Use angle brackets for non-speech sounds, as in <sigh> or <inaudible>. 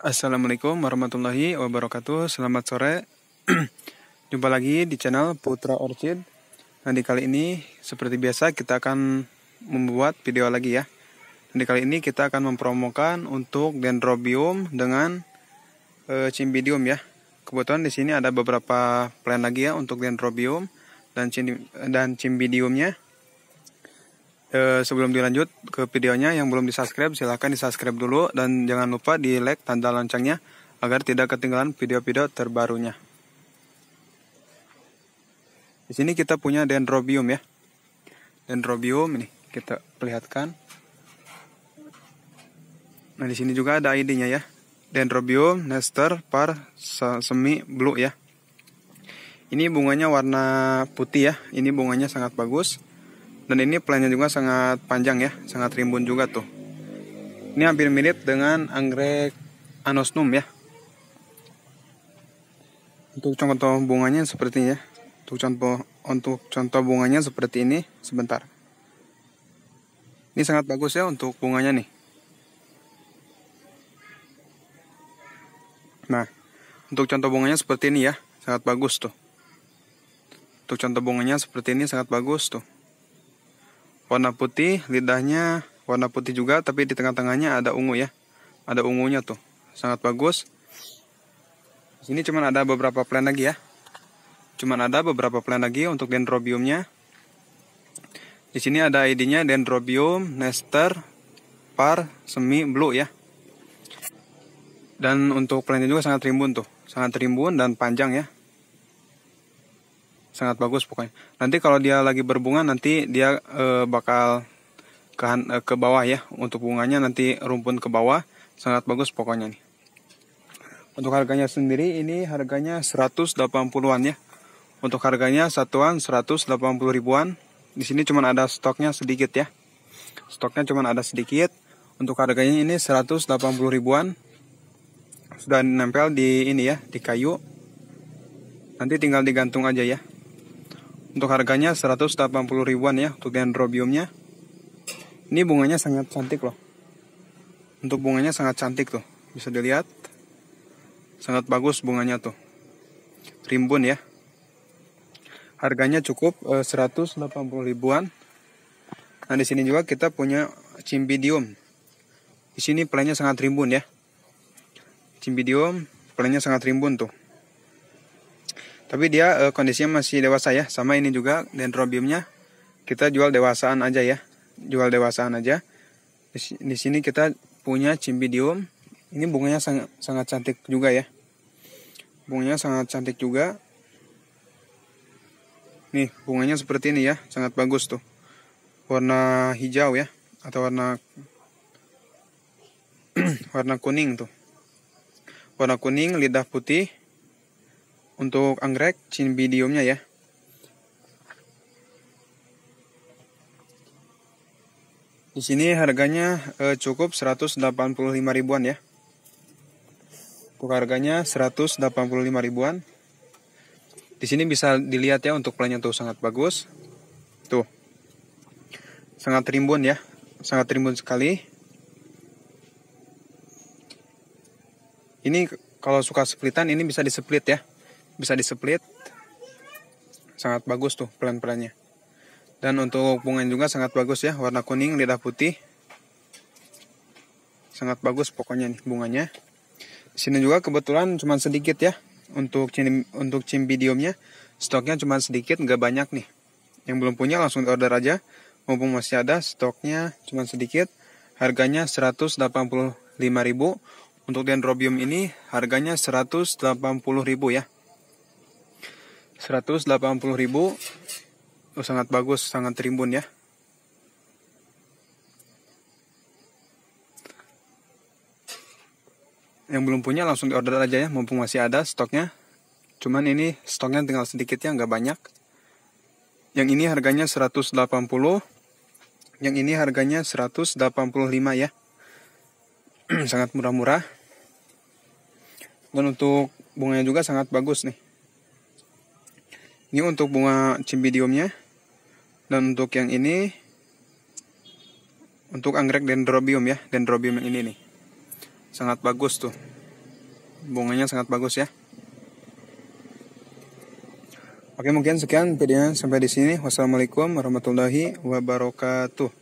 Assalamualaikum warahmatullahi wabarakatuh. Selamat sore. <clears throat> Jumpa lagi di channel Putra Orchid. Nah, di kali ini seperti biasa kita akan membuat video lagi ya. Dan di kali ini kita akan mempromokan untuk dendrobium dengan e, cimbidium ya. Kebetulan di sini ada beberapa plan lagi ya untuk dendrobium dan cim, dan cimbidiumnya. Eh, sebelum dilanjut ke videonya yang belum di-subscribe silahkan di-subscribe dulu dan jangan lupa di like tanda loncengnya agar tidak ketinggalan video-video terbarunya. Di sini kita punya dendrobium ya. Dendrobium ini kita perlihatkan. Nah, di sini juga ada ID-nya ya. Dendrobium nester par semi blue ya. Ini bunganya warna putih ya. Ini bunganya sangat bagus dan ini plannya juga sangat panjang ya sangat rimbun juga tuh ini hampir mirip dengan anggrek anosnum ya untuk contoh bunganya seperti ini ya untuk contoh untuk contoh bunganya seperti ini sebentar ini sangat bagus ya untuk bunganya nih nah untuk contoh bunganya seperti ini ya sangat bagus tuh untuk contoh bunganya seperti ini sangat bagus tuh warna putih, lidahnya warna putih juga tapi di tengah-tengahnya ada ungu ya. Ada ungunya tuh. Sangat bagus. Ini cuman ada beberapa plan lagi ya. Cuman ada beberapa plan lagi untuk dendrobiumnya. Di sini ada ID-nya dendrobium nester par semi blue ya. Dan untuk plannya juga sangat rimbun tuh. Sangat rimbun dan panjang ya sangat bagus pokoknya nanti kalau dia lagi berbunga nanti dia e, bakal ke e, eh, ke bawah ya untuk bunganya nanti rumpun ke bawah sangat bagus pokoknya nih untuk harganya sendiri ini harganya 180-an ya untuk harganya satuan 180 ribuan di sini cuma ada stoknya sedikit ya stoknya cuma ada sedikit untuk harganya ini 180 ribuan sudah nempel di ini ya di kayu nanti tinggal digantung aja ya untuk harganya 180 ribuan ya untuk dendrobiumnya. Ini bunganya sangat cantik loh. Untuk bunganya sangat cantik tuh. Bisa dilihat. Sangat bagus bunganya tuh. Rimbun ya. Harganya cukup eh, 180 ribuan. Nah, di sini juga kita punya cimbidium. Di sini pelannya sangat rimbun ya. Cimbidium Pelannya sangat rimbun tuh. Tapi dia uh, kondisinya masih dewasa ya. Sama ini juga dendrobiumnya kita jual dewasaan aja ya. Jual dewasaan aja. Di, di sini kita punya cimbidium. Ini bunganya sangat sangat cantik juga ya. Bunganya sangat cantik juga. Nih, bunganya seperti ini ya, sangat bagus tuh. Warna hijau ya atau warna <clears throat> warna kuning tuh. Warna kuning, lidah putih, untuk anggrek cymbidiumnya ya. Di sini harganya eh, cukup 185 ribuan ya. Untuk harganya 185 ribuan. Di sini bisa dilihat ya untuk plannya tuh sangat bagus. Tuh. Sangat rimbun ya. Sangat rimbun sekali. Ini kalau suka splitan ini bisa displit ya bisa displit sangat bagus tuh pelan-pelannya dan untuk bunga juga sangat bagus ya warna kuning lidah putih sangat bagus pokoknya nih bunganya di sini juga kebetulan cuma sedikit ya untuk cim untuk cimbidiumnya stoknya cuma sedikit nggak banyak nih yang belum punya langsung order aja mumpung masih ada stoknya cuma sedikit harganya 185.000 untuk dendrobium ini harganya 180.000 ya 180.000 oh, sangat bagus sangat terimbun ya yang belum punya langsung order aja ya mumpung masih ada stoknya cuman ini stoknya tinggal sedikit ya nggak banyak yang ini harganya 180 yang ini harganya 185 ya <clears throat> sangat murah-murah dan untuk bunganya juga sangat bagus nih ini untuk bunga cimbidiumnya dan untuk yang ini untuk anggrek dendrobium ya dendrobium yang ini nih sangat bagus tuh bunganya sangat bagus ya Oke mungkin sekian videonya sampai di sini. Wassalamualaikum warahmatullahi wabarakatuh.